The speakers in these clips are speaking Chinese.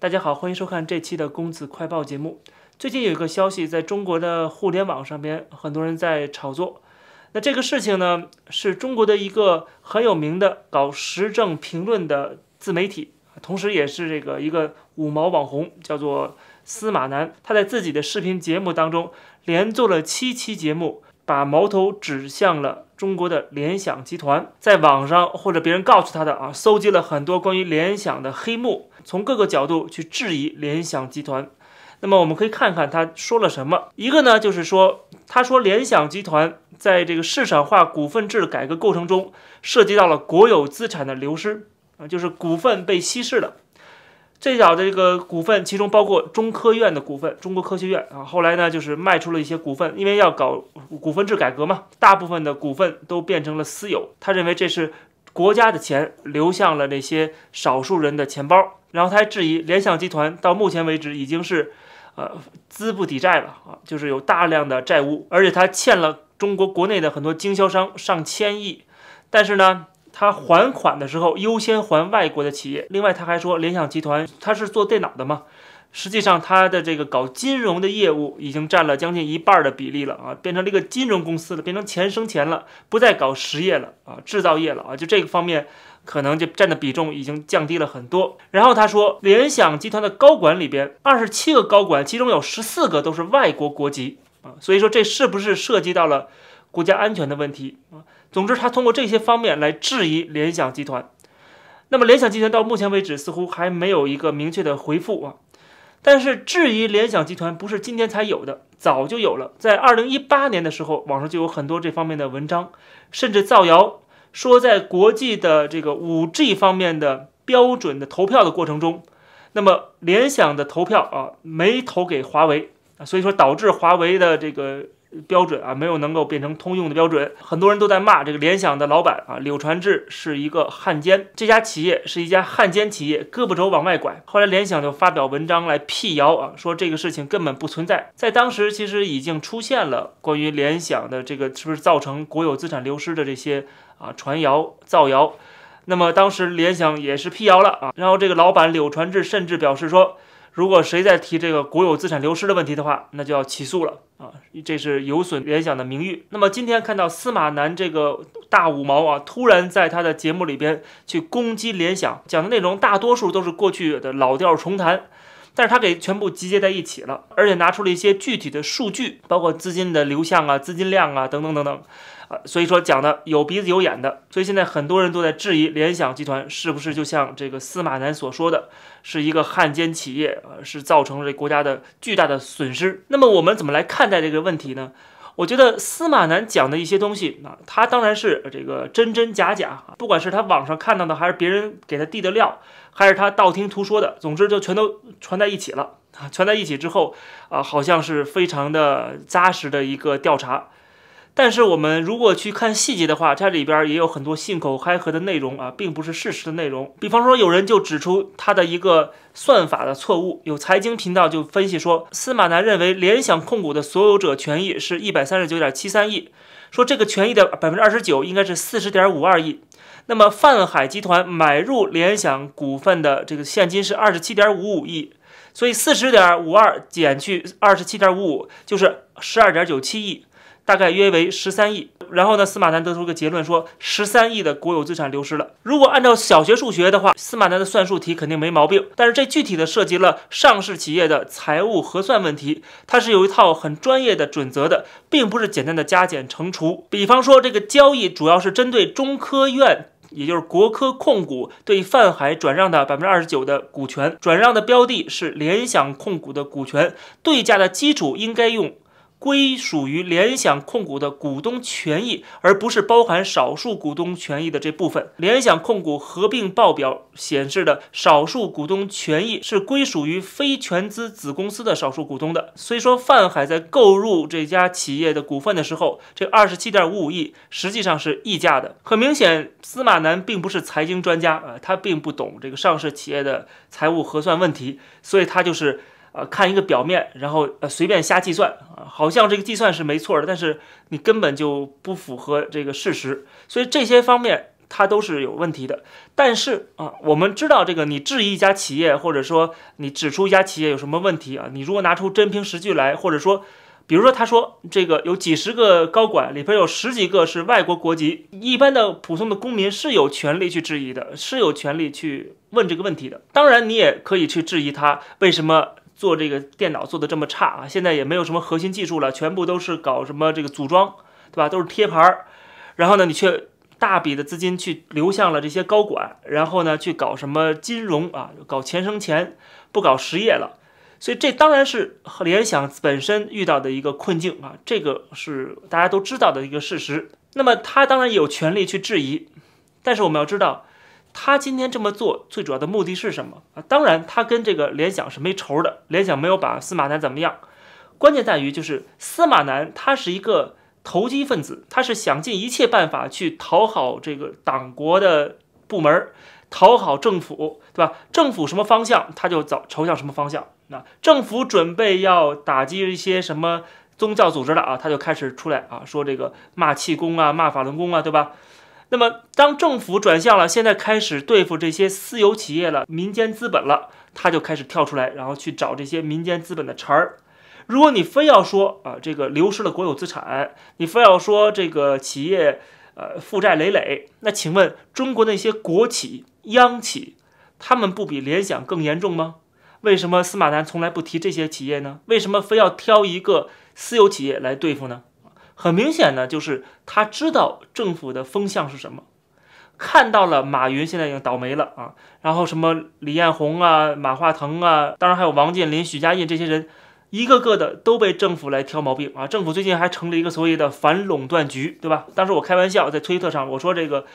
大家好，欢迎收看这期的《公子快报》节目。最近有一个消息，在中国的互联网上边，很多人在炒作。那这个事情呢，是中国的一个很有名的搞时政评论的自媒体，同时也是这个一个五毛网红，叫做司马南。他在自己的视频节目当中，连做了七期节目。把矛头指向了中国的联想集团，在网上或者别人告诉他的啊，搜集了很多关于联想的黑幕，从各个角度去质疑联想集团。那么我们可以看看他说了什么。一个呢，就是说，他说联想集团在这个市场化股份制改革过程中，涉及到了国有资产的流失啊，就是股份被稀释了。最早这个股份，其中包括中科院的股份，中国科学院啊。后来呢，就是卖出了一些股份，因为要搞股份制改革嘛。大部分的股份都变成了私有。他认为这是国家的钱流向了那些少数人的钱包。然后他还质疑联想集团到目前为止已经是呃资不抵债了啊，就是有大量的债务，而且他欠了中国国内的很多经销商上千亿。但是呢。他还款的时候优先还外国的企业。另外，他还说，联想集团他是做电脑的嘛，实际上他的这个搞金融的业务已经占了将近一半的比例了啊，变成了一个金融公司了，变成钱生钱了，不再搞实业了啊，制造业了啊，就这个方面可能就占的比重已经降低了很多。然后他说，联想集团的高管里边，二十七个高管，其中有十四个都是外国国籍啊，所以说这是不是涉及到了国家安全的问题啊？总之，他通过这些方面来质疑联想集团。那么，联想集团到目前为止似乎还没有一个明确的回复啊。但是，质疑联想集团不是今天才有的，早就有了。在二零一八年的时候，网上就有很多这方面的文章，甚至造谣说，在国际的这个五 G 方面的标准的投票的过程中，那么联想的投票啊没投给华为啊，所以说导致华为的这个。标准啊，没有能够变成通用的标准。很多人都在骂这个联想的老板啊，柳传志是一个汉奸，这家企业是一家汉奸企业，胳膊肘往外拐。后来联想就发表文章来辟谣啊，说这个事情根本不存在。在当时其实已经出现了关于联想的这个是不是造成国有资产流失的这些啊传谣造谣。那么当时联想也是辟谣了啊，然后这个老板柳传志甚至表示说。如果谁再提这个国有资产流失的问题的话，那就要起诉了啊！这是有损联想的名誉。那么今天看到司马南这个大五毛啊，突然在他的节目里边去攻击联想，讲的内容大多数都是过去的老调重弹，但是他给全部集结在一起了，而且拿出了一些具体的数据，包括资金的流向啊、资金量啊等等等等。啊，所以说讲的有鼻子有眼的，所以现在很多人都在质疑联想集团是不是就像这个司马南所说的，是一个汉奸企业，呃，是造成了这国家的巨大的损失。那么我们怎么来看待这个问题呢？我觉得司马南讲的一些东西啊，他当然是这个真真假假，不管是他网上看到的，还是别人给他递的料，还是他道听途说的，总之就全都传在一起了啊，传在一起之后啊，好像是非常的扎实的一个调查。但是我们如果去看细节的话，它里边也有很多信口开河的内容啊，并不是事实的内容。比方说，有人就指出他的一个算法的错误。有财经频道就分析说，司马南认为联想控股的所有者权益是一百三十九点七三亿，说这个权益的百分之二十九应该是四十点五二亿。那么泛海集团买入联想股份的这个现金是二十七点五五亿，所以四十点五二减去二十七点五五就是十二点九七亿。大概约为十三亿，然后呢？司马南得出个结论说，十三亿的国有资产流失了。如果按照小学数学的话，司马南的算术题肯定没毛病。但是这具体的涉及了上市企业的财务核算问题，它是有一套很专业的准则的，并不是简单的加减乘除。比方说，这个交易主要是针对中科院，也就是国科控股对泛海转让的百分之二十九的股权，转让的标的是联想控股的股权，对价的基础应该用。归属于联想控股的股东权益，而不是包含少数股东权益的这部分。联想控股合并报表显示的少数股东权益是归属于非全资子公司的少数股东的。所以说，泛海在购入这家企业的股份的时候，这二十七点五五亿实际上是溢价的。很明显，司马南并不是财经专家啊，他并不懂这个上市企业的财务核算问题，所以他就是。啊，看一个表面，然后呃随便瞎计算啊，好像这个计算是没错的，但是你根本就不符合这个事实，所以这些方面它都是有问题的。但是啊，我们知道这个，你质疑一家企业，或者说你指出一家企业有什么问题啊，你如果拿出真凭实据来，或者说，比如说他说这个有几十个高管里边有十几个是外国国籍，一般的普通的公民是有权利去质疑的，是有权利去问这个问题的。当然，你也可以去质疑他为什么。做这个电脑做的这么差啊，现在也没有什么核心技术了，全部都是搞什么这个组装，对吧？都是贴牌儿，然后呢，你却大笔的资金去流向了这些高管，然后呢，去搞什么金融啊，搞钱生钱，不搞实业了。所以这当然是联想本身遇到的一个困境啊，这个是大家都知道的一个事实。那么他当然有权利去质疑，但是我们要知道。他今天这么做最主要的目的是什么啊？当然，他跟这个联想是没仇的，联想没有把司马南怎么样。关键在于，就是司马南他是一个投机分子，他是想尽一切办法去讨好这个党国的部门，讨好政府，对吧？政府什么方向，他就走，朝向什么方向。那政府准备要打击一些什么宗教组织了啊？他就开始出来啊，说这个骂气功啊，骂法轮功啊，对吧？那么，当政府转向了，现在开始对付这些私有企业了，民间资本了，他就开始跳出来，然后去找这些民间资本的茬儿。如果你非要说啊，这个流失了国有资产，你非要说这个企业，呃，负债累累，那请问中国那些国企、央企，他们不比联想更严重吗？为什么司马南从来不提这些企业呢？为什么非要挑一个私有企业来对付呢？很明显呢，就是他知道政府的风向是什么，看到了马云现在已经倒霉了啊，然后什么李彦宏啊、马化腾啊，当然还有王健林、许家印这些人，一个个的都被政府来挑毛病啊。政府最近还成立一个所谓的反垄断局，对吧？当时我开玩笑在推特上我说这个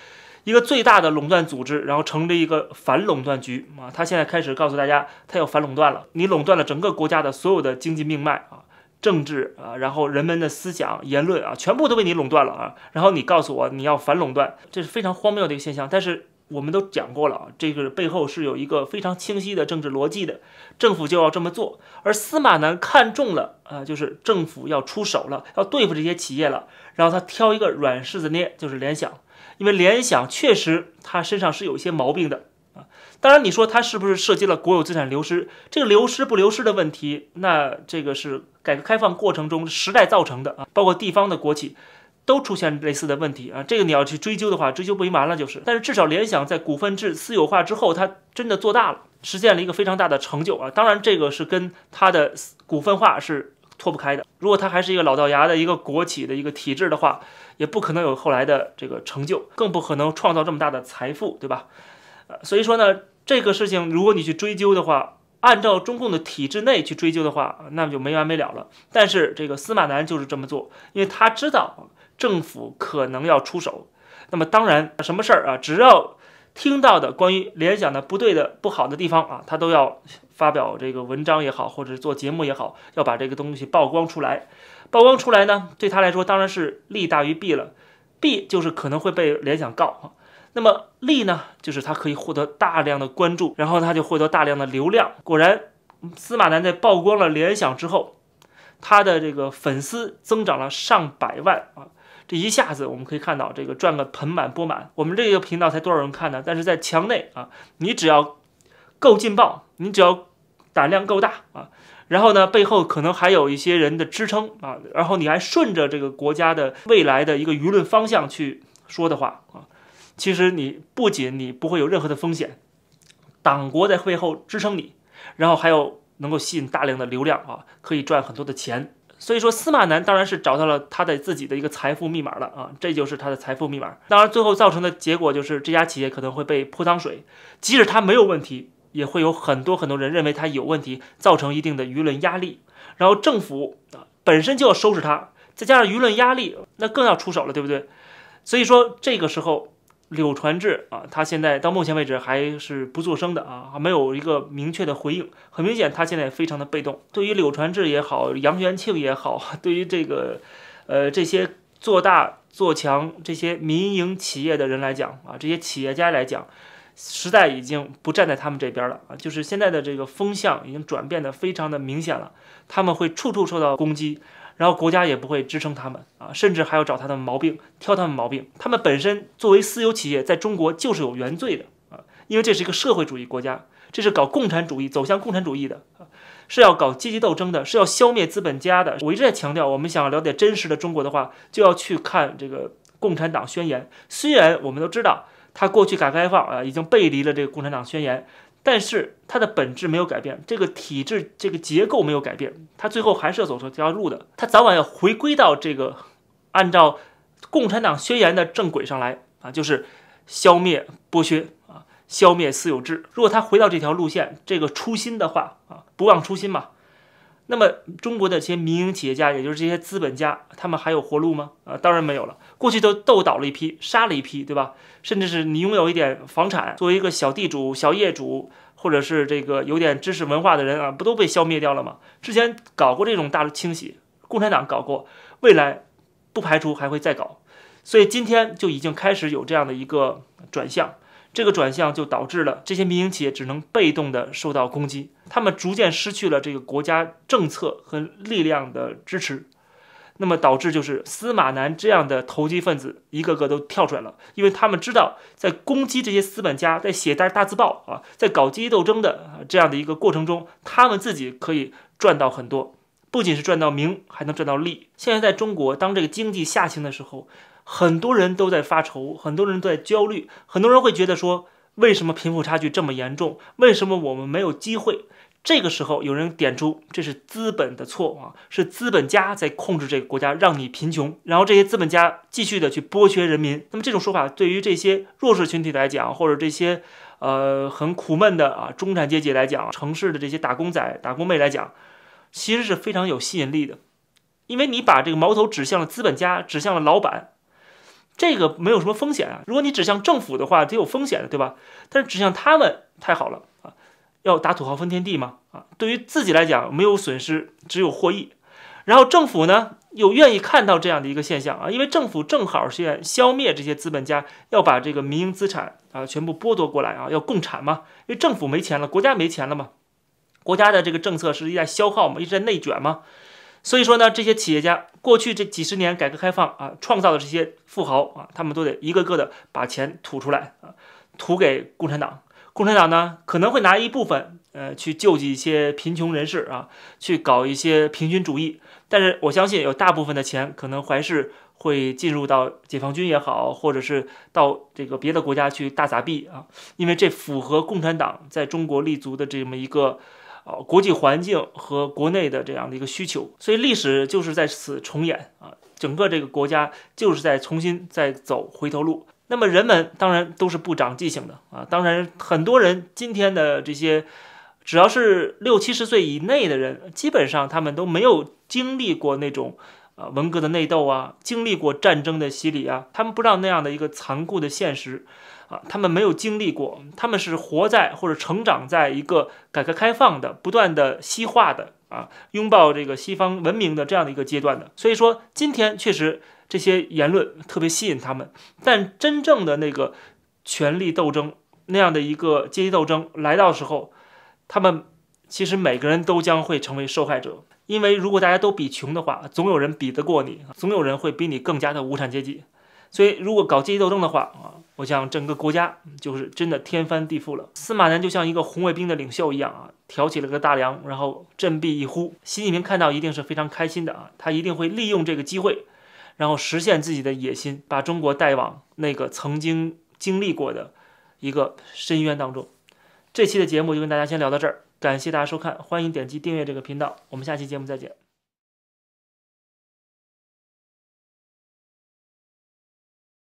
一个最大的垄断组织，然后成立一个反垄断局啊，他现在开始告诉大家，他要反垄断了，你垄断了整个国家的所有的经济命脉啊。政治啊，然后人们的思想言论啊，全部都被你垄断了啊。然后你告诉我你要反垄断，这是非常荒谬的一个现象。但是我们都讲过了啊，这个背后是有一个非常清晰的政治逻辑的，政府就要这么做。而司马南看中了啊，就是政府要出手了，要对付这些企业了。然后他挑一个软柿子捏，就是联想，因为联想确实他身上是有一些毛病的啊。当然你说他是不是涉及了国有资产流失？这个流失不流失的问题，那这个是。改革开放过程中时代造成的啊，包括地方的国企，都出现类似的问题啊。这个你要去追究的话，追究不完了就是。但是至少联想在股份制私有化之后，它真的做大了，实现了一个非常大的成就啊。当然这个是跟它的股份化是脱不开的。如果它还是一个老掉牙的一个国企的一个体制的话，也不可能有后来的这个成就，更不可能创造这么大的财富，对吧？呃，所以说呢，这个事情如果你去追究的话。按照中共的体制内去追究的话，那么就没完没了了。但是这个司马南就是这么做，因为他知道政府可能要出手。那么当然，什么事儿啊，只要听到的关于联想的不对的、不好的地方啊，他都要发表这个文章也好，或者做节目也好，要把这个东西曝光出来。曝光出来呢，对他来说当然是利大于弊了。弊就是可能会被联想告。那么利呢，就是他可以获得大量的关注，然后他就获得大量的流量。果然，司马南在曝光了联想之后，他的这个粉丝增长了上百万啊！这一下子我们可以看到，这个赚个盆满钵满。我们这个频道才多少人看呢？但是在墙内啊，你只要够劲爆，你只要胆量够大啊，然后呢，背后可能还有一些人的支撑啊，然后你还顺着这个国家的未来的一个舆论方向去说的话啊。其实你不仅你不会有任何的风险，党国在背后支撑你，然后还有能够吸引大量的流量啊，可以赚很多的钱。所以说司马南当然是找到了他的自己的一个财富密码了啊，这就是他的财富密码。当然最后造成的结果就是这家企业可能会被泼脏水，即使他没有问题，也会有很多很多人认为他有问题，造成一定的舆论压力，然后政府啊本身就要收拾他，再加上舆论压力，那更要出手了，对不对？所以说这个时候。柳传志啊，他现在到目前为止还是不作声的啊，还没有一个明确的回应。很明显，他现在非常的被动。对于柳传志也好，杨元庆也好，对于这个，呃，这些做大做强这些民营企业的人来讲啊，这些企业家来讲，时代已经不站在他们这边了啊，就是现在的这个风向已经转变的非常的明显了，他们会处处受到攻击。然后国家也不会支撑他们啊，甚至还要找他的毛病，挑他们毛病。他们本身作为私有企业，在中国就是有原罪的啊，因为这是一个社会主义国家，这是搞共产主义、走向共产主义的，啊，是要搞阶级斗争的，是要消灭资本家的。我一直在强调，我们想了解真实的中国的话，就要去看这个《共产党宣言》。虽然我们都知道，他过去改革开放啊，已经背离了这个《共产党宣言》。但是它的本质没有改变，这个体制、这个结构没有改变，它最后还是要走这条路的，它早晚要回归到这个按照共产党宣言的正轨上来啊，就是消灭剥削啊，消灭私有制。如果它回到这条路线、这个初心的话啊，不忘初心嘛。那么，中国的这些民营企业家，也就是这些资本家，他们还有活路吗？啊，当然没有了。过去都斗倒了一批，杀了一批，对吧？甚至是你拥有一点房产，作为一个小地主、小业主，或者是这个有点知识文化的人啊，不都被消灭掉了吗？之前搞过这种大的清洗，共产党搞过，未来不排除还会再搞。所以今天就已经开始有这样的一个转向。这个转向就导致了这些民营企业只能被动的受到攻击，他们逐渐失去了这个国家政策和力量的支持，那么导致就是司马南这样的投机分子一个个都跳出来了，因为他们知道在攻击这些资本家，在写大大字报啊，在搞阶级斗争的这样的一个过程中，他们自己可以赚到很多，不仅是赚到名，还能赚到利。现在在中国，当这个经济下行的时候。很多人都在发愁，很多人都在焦虑，很多人会觉得说：为什么贫富差距这么严重？为什么我们没有机会？这个时候，有人点出这是资本的错啊，是资本家在控制这个国家，让你贫穷，然后这些资本家继续的去剥削人民。那么这种说法对于这些弱势群体来讲，或者这些呃很苦闷的啊中产阶级来讲，城市的这些打工仔、打工妹来讲，其实是非常有吸引力的，因为你把这个矛头指向了资本家，指向了老板。这个没有什么风险啊，如果你指向政府的话，得有风险，对吧？但是指向他们太好了啊，要打土豪分天地嘛啊！对于自己来讲，没有损失，只有获益。然后政府呢，又愿意看到这样的一个现象啊，因为政府正好是想消灭这些资本家，要把这个民营资产啊全部剥夺过来啊，要共产嘛。因为政府没钱了，国家没钱了嘛，国家的这个政策是一在消耗嘛，一直在内卷嘛。所以说呢，这些企业家过去这几十年改革开放啊，创造的这些富豪啊，他们都得一个个的把钱吐出来啊，吐给共产党。共产党呢，可能会拿一部分呃去救济一些贫穷人士啊，去搞一些平均主义。但是我相信，有大部分的钱可能还是会进入到解放军也好，或者是到这个别的国家去大撒币啊，因为这符合共产党在中国立足的这么一个。啊，国际环境和国内的这样的一个需求，所以历史就是在此重演啊！整个这个国家就是在重新在走回头路。那么人们当然都是不长记性的啊！当然，很多人今天的这些，只要是六七十岁以内的人，基本上他们都没有经历过那种啊文革的内斗啊，经历过战争的洗礼啊，他们不知道那样的一个残酷的现实。啊，他们没有经历过，他们是活在或者成长在一个改革开放的、不断的西化的啊，拥抱这个西方文明的这样的一个阶段的。所以说，今天确实这些言论特别吸引他们，但真正的那个权力斗争那样的一个阶级斗争来到的时候，他们其实每个人都将会成为受害者，因为如果大家都比穷的话，总有人比得过你，总有人会比你更加的无产阶级。所以，如果搞阶级斗争的话啊，我想整个国家就是真的天翻地覆了。司马南就像一个红卫兵的领袖一样啊，挑起了个大梁，然后振臂一呼，习近平看到一定是非常开心的啊，他一定会利用这个机会，然后实现自己的野心，把中国带往那个曾经经历过的一个深渊当中。这期的节目就跟大家先聊到这儿，感谢大家收看，欢迎点击订阅这个频道，我们下期节目再见。